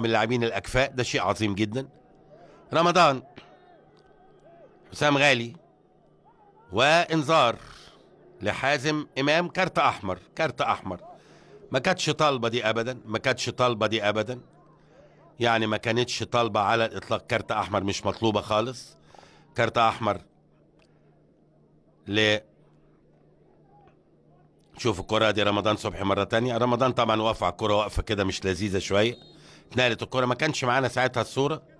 من اللاعبين الاكفاء ده شيء عظيم جدا رمضان حسام غالي وانذار لحازم امام كارت احمر كارت احمر ما كانتش طالبه دي ابدا ما كانتش طالبه دي ابدا يعني ما كانتش طالبه على الاطلاق كارت احمر مش مطلوبه خالص كارت احمر ل شوف الكرة دي رمضان صبحي مرة تانية رمضان طبعا وقف على الكرة وقفة كده مش لذيذة شوية اتنقلت الكوره ما كانش معانا ساعتها الصوره